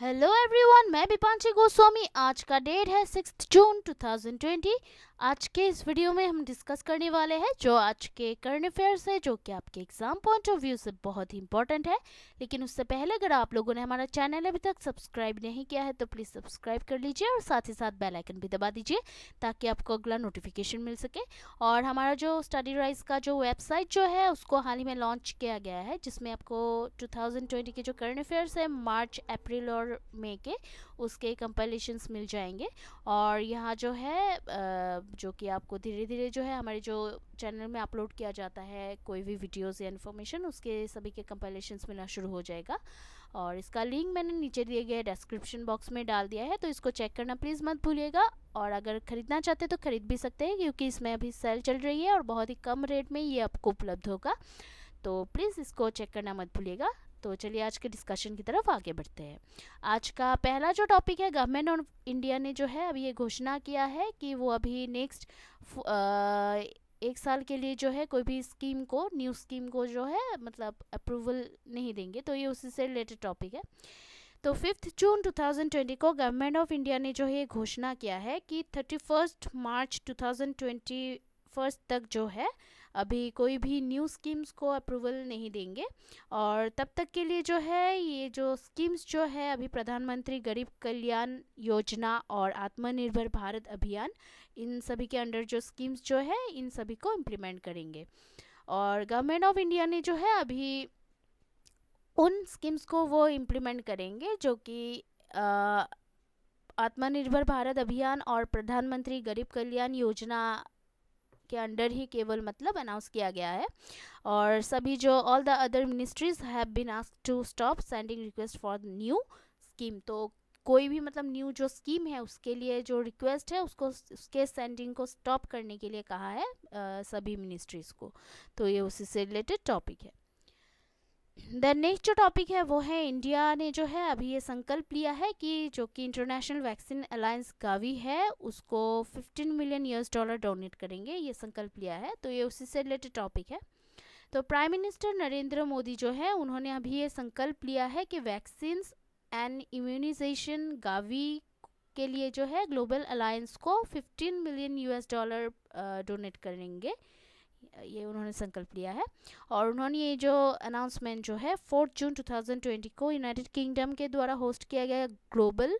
hello everyone मैं दीपांशी गोस्वामी आज का डेट है सिक्स जून 2020 आज के इस वीडियो में हम डिस्कस करने वाले हैं जो आज के करंट अफेयर्स है जो कि आपके एग्जाम पॉइंट ऑफ व्यू से बहुत ही इंपॉर्टेंट है लेकिन उससे पहले अगर आप लोगों ने हमारा चैनल अभी तक सब्सक्राइब नहीं किया है तो प्लीज़ सब्सक्राइब कर लीजिए और साथ ही साथ बेल आइकन भी दबा दीजिए ताकि आपको अगला नोटिफिकेशन मिल सके और हमारा जो स्टडी राइज का जो वेबसाइट जो है उसको हाल ही में लॉन्च किया गया है जिसमें आपको टू के जो करंट अफेयर्स है मार्च अप्रैल और मई के उसके कंपाइलेशंस मिल जाएंगे और यहाँ जो है आ, जो कि आपको धीरे धीरे जो है हमारे जो चैनल में अपलोड किया जाता है कोई भी वीडियोस या इन्फॉर्मेशन उसके सभी के कंपाइलेशन मिलना शुरू हो जाएगा और इसका लिंक मैंने नीचे दिए गए डिस्क्रिप्शन बॉक्स में डाल दिया है तो इसको चेक करना प्लीज़ मत भूलिएगा और अगर ख़रीदना चाहते तो ख़रीद भी सकते हैं क्योंकि इसमें अभी सेल चल रही है और बहुत ही कम रेट में ये आपको उपलब्ध होगा तो प्लीज़ इसको चेक करना मत भूलिएगा तो चलिए आज के डिस्कशन की तरफ आगे बढ़ते हैं आज का पहला जो टॉपिक है गवर्नमेंट ऑफ इंडिया ने जो है अभी ये घोषणा किया है कि वो अभी नेक्स्ट एक साल के लिए जो है कोई भी स्कीम को न्यू स्कीम को जो है मतलब अप्रूवल नहीं देंगे तो ये उसी से रिलेटेड टॉपिक है तो फिफ्थ जून 2020 को गवर्नमेंट ऑफ इंडिया ने जो है घोषणा किया है कि thirty first March two thousand twenty first तक जो है अभी कोई भी न्यू स्कीम्स को अप्रूवल नहीं देंगे और तब तक के लिए जो है ये जो स्कीम्स जो है अभी प्रधानमंत्री गरीब कल्याण योजना और आत्मनिर्भर भारत अभियान इन सभी के अंडर जो स्कीम्स जो है इन सभी को इम्प्लीमेंट करेंगे और गवर्नमेंट ऑफ इंडिया ने जो है अभी उन स्कीम्स को वो इम्प्लीमेंट करेंगे जो कि आत्मनिर्भर भारत अभियान और प्रधानमंत्री गरीब कल्याण योजना के अंडर ही केवल मतलब अनाउंस किया गया है और सभी जो all the other ministries have been ask to stop sending request for new scheme तो कोई भी मतलब न्यू जो स्कीम है उसके लिए जो रिक्वेस्ट है उसको उसके सेंडिंग को स्टॉप करने के लिए कहा है आ, सभी मिनिस्ट्रीज़ को तो ये उसी से रिलेटेड टॉपिक है द नेक्स्ट जो टॉपिक है वो है इंडिया ने जो है अभी ये संकल्प लिया है कि जो कि इंटरनेशनल वैक्सीन अलायंस गावी है उसको 15 मिलियन यूएस डॉलर डोनेट करेंगे ये संकल्प लिया है तो ये उसी से रिलेटेड टॉपिक है तो प्राइम मिनिस्टर नरेंद्र मोदी जो है उन्होंने अभी ये संकल्प लिया है कि वैक्सीन एंड इम्यूनाइजेशन गावी के लिए जो है ग्लोबल अलायंस को 15 मिलियन यूएस डॉलर डोनेट करेंगे ये उन्होंने संकल्प लिया है और उन्होंने ये जो अनाउंसमेंट जो है फोर्थ जून 2020 को यूनाइटेड किंगडम के द्वारा होस्ट किया गया ग्लोबल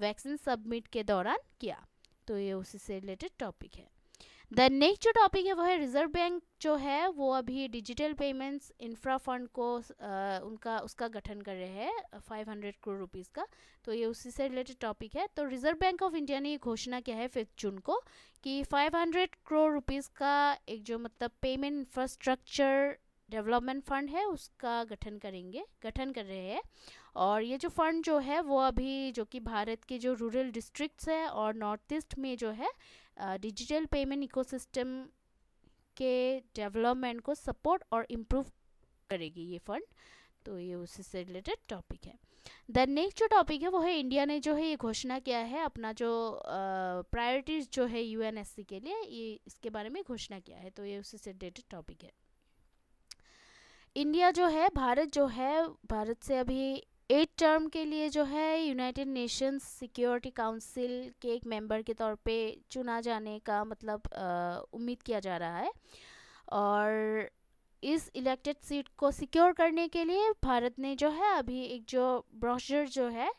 वैक्सीन सबमिट के दौरान किया तो ये उसी से रिलेटेड टॉपिक है द नेक्स्ट जो टॉपिक है वो है रिजर्व बैंक जो है वो अभी डिजिटल पेमेंट्स इंफ्रा फंड को आ, उनका उसका गठन कर रहे हैं 500 करोड़ रुपीस का तो ये उसी से रिलेटेड टॉपिक है तो रिजर्व बैंक ऑफ इंडिया ने ये घोषणा किया है फिफ्थ जून को कि 500 करोड़ रुपीस का एक जो मतलब पेमेंट इंफ्रास्ट्रक्चर डेवलपमेंट फंड है उसका गठन करेंगे गठन कर रहे हैं और ये जो फंड जो है वो अभी जो कि भारत के जो रूरल डिस्ट्रिक्ट्स है और नॉर्थ ईस्ट में जो है डिजिटल पेमेंट इकोसिस्टम के डेवलपमेंट को सपोर्ट और इम्प्रूव करेगी ये फंड तो ये उसी से रिलेटेड टॉपिक है द नेक्स्ट जो टॉपिक है वो है इंडिया ने जो है ये घोषणा किया है अपना जो प्रायोरिटीज़ uh, जो है यूएनएससी के लिए ये इसके बारे में घोषणा किया है तो ये उसी से रिलेटेड टॉपिक है इंडिया जो है भारत जो है भारत से अभी एट टर्म के लिए जो है यूनाइटेड नेशंस सिक्योरिटी काउंसिल के एक मेंबर के तौर पे चुना जाने का मतलब उम्मीद किया जा रहा है और इस इलेक्टेड सीट को सिक्योर करने के लिए भारत ने जो है अभी एक जो ब्रोशर जो है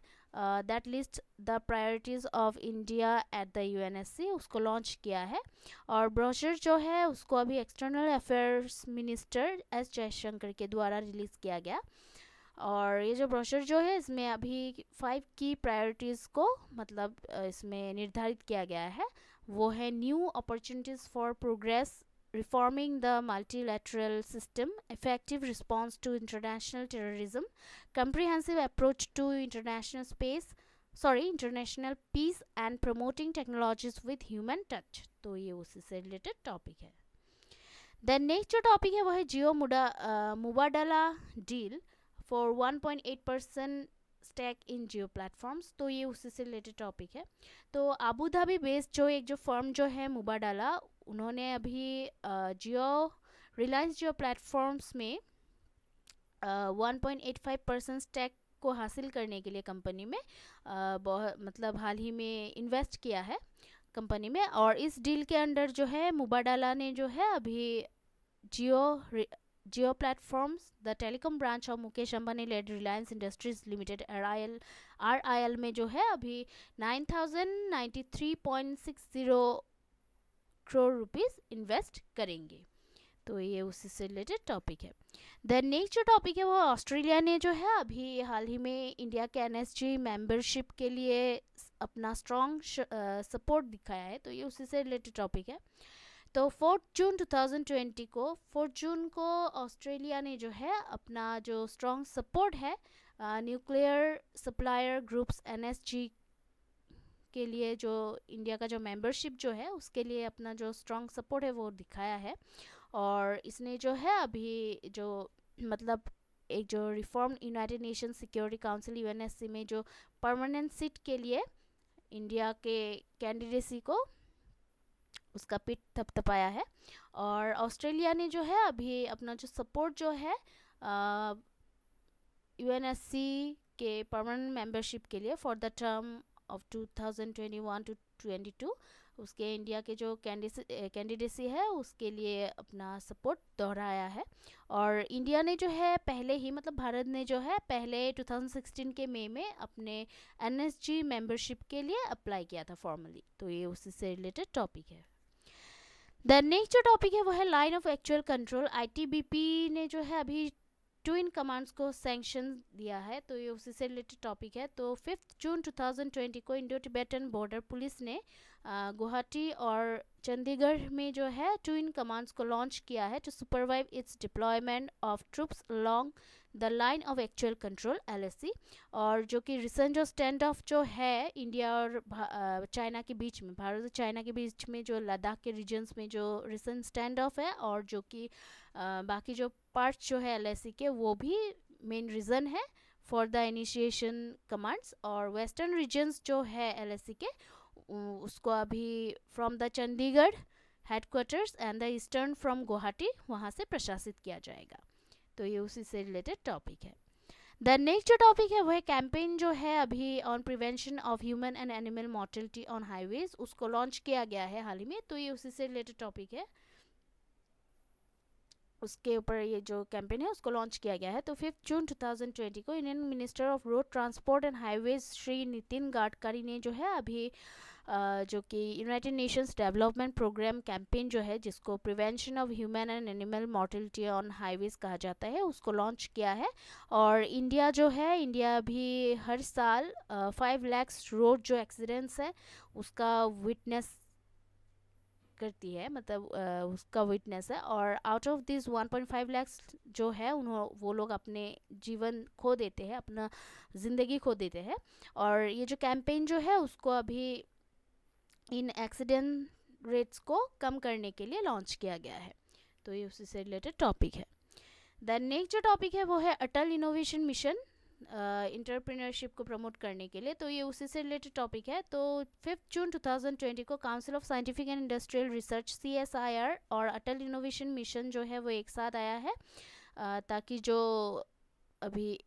that list the priorities of India at the U उसको लॉन्च किया है और ब्रोशर जो है उसको अभी external affairs minister S Jaishankar के द्वारा रिलीज़ किया गया और ये जो ब्रोशर जो है इसमें अभी फाइव की प्रायोरिटीज़ को मतलब इसमें निर्धारित किया गया है वो है new opportunities for progress reforming the multilateral system effective response to international terrorism comprehensive approach to international space sorry international peace and promoting technologies with human touch तो ये उसी से रिलेटेड टॉपिक है दैन नेक्स्ट जो topic है वो है जियो मुडा Mubadala deal for one point eight percent stake in Jio platforms तो ये उसी से रिलेटेड टॉपिक है तो आबू धाबी बेस्ड जो एक जो फर्म जो है मुबाडाला उन्होंने अभी जियो रिलायंस जियो प्लेटफॉर्म्स में one point eight five percent stake को हासिल करने के लिए कंपनी में बहुत मतलब हाल ही में इन्वेस्ट किया है कंपनी में और इस डील के अंडर जो है मुबाडाला ने जो है अभी Jio Geo Platforms, the telecom branch of Mukesh Ambani led Reliance industries limited or RIL में जो है अभी 9093.60 करोड़ रुपीस इन्वेस्ट करेंगे तो ये उसी से रिलेटेड टॉपिक है देन नेक्स्ट जो टॉपिक है वो ऑस्ट्रेलिया ने जो है अभी हाल ही में इंडिया के एनएसजी मेंबरशिप के लिए अपना स्ट्रॉन्ग सपोर्ट दिखाया है तो ये उसी से रिलेटेड टॉपिक है तो फोर्थ जून 2020 को फोर्थ जून को ऑस्ट्रेलिया ने जो है अपना जो स्ट्रॉन्ग सपोर्ट है न्यूक्लियर सप्लायर ग्रुप्स एनएसजी के लिए जो इंडिया का जो मेंबरशिप जो है उसके लिए अपना जो स्ट्रॉन्ग सपोर्ट है वो दिखाया है और इसने जो है अभी जो मतलब एक जो reform United Nation Security Council UNSC में जो परमानेंट सीट के लिए इंडिया के कैंडिडेसी को उसका पीठ थपथपाया है और ऑस्ट्रेलिया ने जो है अभी अपना जो सपोर्ट जो है सी के परमानेंट मेंबरशिप के लिए for the term of 2021 to 22 उसके इंडिया के जो कैंडिडेसी है उसके लिए अपना सपोर्ट दोहराया है और इंडिया ने जो है पहले ही मतलब भारत ने जो है पहले 2016 के मई में अपने एनएसजी मेंबरशिप के लिए अप्लाई किया था फॉर्मली तो ये उसी से रिलेटेड टॉपिक है द नेक्स्ट जो टॉपिक है वो है line of actual control ITBP ने जो है अभी ट्विन कमांड्स को सेंक्शन दिया है तो ये उसी से रिलेटेड टॉपिक है तो फिफ्थ जून 2020 को इंडो टिबेटन बॉर्डर पुलिस ने गुवाहाटी और चंडीगढ़ में जो है ट्विन कमांड्स को लॉन्च किया है to supervise its deployment of troops long the line of actual control L और जो कि रिसेंट जो स्टैंड ऑफ जो है इंडिया और चाइना के बीच में भारत और चाइना के बीच में जो लद्दाख के रीजन्स में जो रिसेंट स्टैंड ऑफ है और जो कि बाकी जो पार्ट्स जो है एल के वो भी मेन रीज़न है फॉर द इनिशिएशन कमांड्स और वेस्टर्न रीजन्स जो है एल के उसको अभी from the Chandigarh headquarters and the eastern from Guwahati वहाँ से प्रशासित किया जाएगा तो ये उसी से रिलेटेड टॉपिक है द नेक्स्ट जो टॉपिक है वह कैंपेन जो है अभी on prevention of human and animal mortality on highways उसको लॉन्च किया गया है हाल ही में तो ये उसी से रिलेटेड टॉपिक है उसके ऊपर ये जो कैंपेन है उसको लॉन्च किया गया है तो फिफ्थ जून 2020 को Indian minister of road transport and highways Shri Nitin Gadkari ने जो है अभी जो कि United Nations development program campaign जो है जिसको prevention of human and animal mortality on highways कहा जाता है उसको लॉन्च किया है और इंडिया जो है इंडिया भी हर साल फाइव लैक्स रोड जो एक्सीडेंट्स है उसका विटनेस करती है मतलब आ, उसका विटनेस है और आउट ऑफ दिस 1.5 लैक्स जो है उन्हों वो लोग अपने जीवन खो देते हैं अपना ज़िंदगी खो देते हैं और ये जो कैंपेन जो है उसको अभी इन एक्सीडेंट रेट्स को कम करने के लिए लॉन्च किया गया है तो ये उसी से रिलेटेड टॉपिक है दैन नेक्स्ट जो टॉपिक है वो है अटल इनोवेशन मिशन इंटरप्रीनरशिप को प्रमोट करने के लिए तो ये उसी से रिलेटेड टॉपिक है तो फिफ्थ जून 2020 को council of scientific and industrial research C और अटल इनोवेशन मिशन जो है वो एक साथ आया है uh, ताकि जो अभी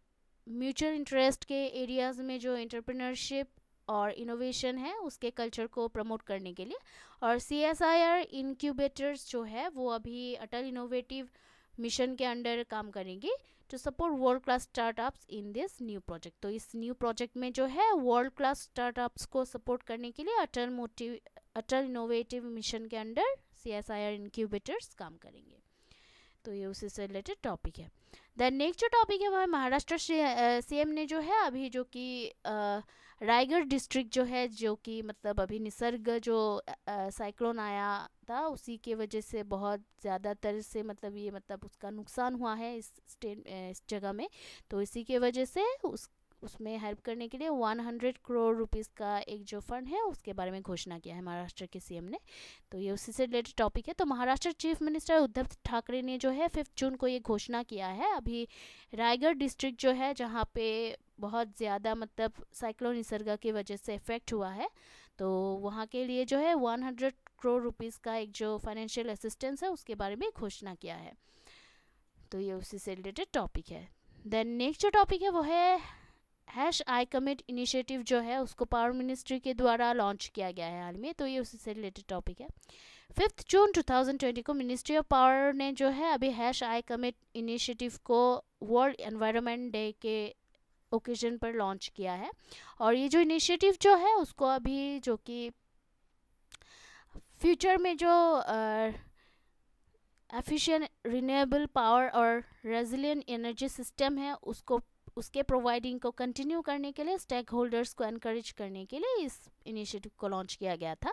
म्यूचुअल इंटरेस्ट के एरियाज़ में जो इंटरप्रीनरशिप और इनोवेशन है उसके कल्चर को प्रमोट करने के लिए और C S I R incubators जो है वो अभी अटल इनोवेटिव मिशन के अंडर काम करेंगे to support world class startups in this new project तो इस न्यू प्रोजेक्ट में जो है वर्ल्ड क्लास स्टार्टअप्स को सपोर्ट करने के लिए Atal motive Atal innovative mission के under C S I R incubators काम करेंगे तो ये उसी से रिलेटेड टॉपिक है दैन नेक्स्ट जो टॉपिक है वह महाराष्ट्र सीएम ने जो है अभी जो कि रायगढ़ डिस्ट्रिक्ट जो है जो कि मतलब अभी निसर्ग जो साइक्लोन आया था उसी के वजह से बहुत ज़्यादातर से मतलब ये मतलब उसका नुकसान हुआ है इस स्टेट इस जगह में तो इसी के वजह से उस उसमें हेल्प करने के लिए 100 करोड़ रुपीस का एक जो फंड है उसके बारे में घोषणा किया है महाराष्ट्र के सीएम ने तो ये उसी से रिलेटेड टॉपिक है तो महाराष्ट्र चीफ मिनिस्टर उद्धव ठाकरे ने जो है फिफ्थ जून को ये घोषणा किया है अभी रायगढ़ डिस्ट्रिक्ट जो है जहाँ पे बहुत ज़्यादा मतलब साइक्लोन निसर्गा की वजह से इफेक्ट हुआ है तो वहाँ के लिए जो है वन करोड़ रुपीज़ का एक जो फाइनेंशियल असिस्टेंस है उसके बारे में घोषणा किया है तो ये उसी से रिलेटेड टॉपिक है देन नेक्स्ट जो टॉपिक है वो है हैश आई कमिट इनिशिएटिव जो है उसको पावर मिनिस्ट्री के द्वारा लॉन्च किया गया है हाल में तो ये उससे रिलेटेड टॉपिक है फिफ्थ जून 2020 को मिनिस्ट्री ऑफ पावर ने जो है अभी हैश आई कमिट इनिशिएटिव को वर्ल्ड एनवायरनमेंट डे के ओकेजन पर लॉन्च किया है और ये जो इनिशिएटिव जो है उसको अभी जो कि फ्यूचर में जो एफिशिएंट रिन्यूएबल पावर और रेजिलिएंट एनर्जी सिस्टम है उसको उसके प्रोवाइडिंग को कंटिन्यू करने के लिए स्टेक होल्डर्स को इनक्रेज करने के लिए इस इनिशिएटिव को लॉन्च किया गया था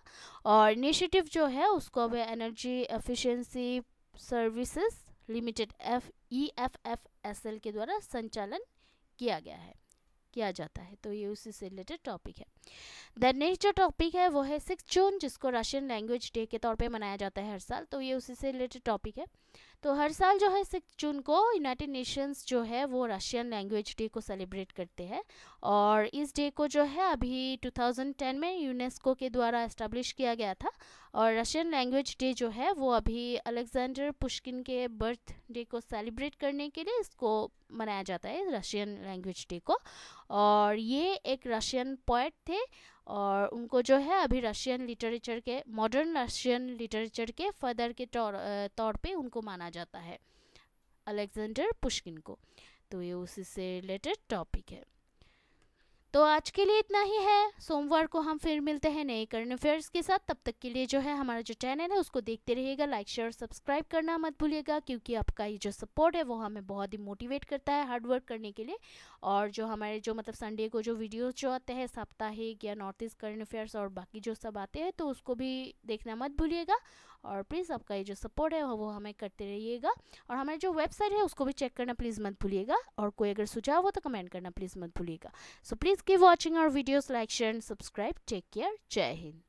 और इनिशिएटिव जो है उसको अब energy efficiency services limited F E F F S L के द्वारा संचालन किया गया है किया जाता है तो ये उसी से रिलेटेड टॉपिक है द नेक्स्ट जो टॉपिक है वो है सिक्स जून जिसको रशियन लैंग्वेज डे के तौर पर मनाया जाता है हर साल तो ये उसी से रिलेटेड टॉपिक है तो हर साल जो है सिक्स जून को यूनाइटेड नेशंस जो है वो रशियन लैंग्वेज डे को सेलिब्रेट करते हैं और इस डे को जो है अभी 2010 में यूनेस्को के द्वारा इस्टेब्लिश किया गया था और रशियन लैंग्वेज डे जो है वो अभी अलेक्जेंडर पुष्किन के बर्थ डे को सेलिब्रेट करने के लिए इसको मनाया जाता है रशियन लैंग्वेज डे को और ये एक रशियन पोइट थे और उनको जो है अभी रशियन लिटरेचर के मॉडर्न रशियन लिटरेचर के फदर के तौर तौर पे उनको माना जाता है अलेक्जेंडर पुश्किन को तो ये उसी से रिलेटेड टॉपिक है तो आज के लिए इतना ही है सोमवार को हम फिर मिलते हैं नए करंट अफेयर्स के साथ तब तक के लिए जो है हमारा जो चैनल है उसको देखते रहिएगा लाइक शेयर सब्सक्राइब करना मत भूलिएगा क्योंकि आपका ये जो सपोर्ट है वो हमें बहुत ही मोटिवेट करता है हार्ड वर्क करने के लिए और जो हमारे जो मतलब संडे को जो वीडियोज़ जो आते हैं साप्ताहिक या नॉर्थ ईस्ट करंट अफेयर्स और बाकी जो सब आते हैं तो उसको भी देखना मत भूलिएगा और प्लीज़ आपका ये जो सपोर्ट है वो हमें करते रहिएगा और हमारी जो वेबसाइट है उसको भी चेक करना प्लीज़ मत भूलिएगा और कोई अगर सुझाव हो तो कमेंट करना प्लीज़ मत भूलिएगा सो प्लीज़ कीप वॉचिंग और videos like share and subscribe take care जय हिंद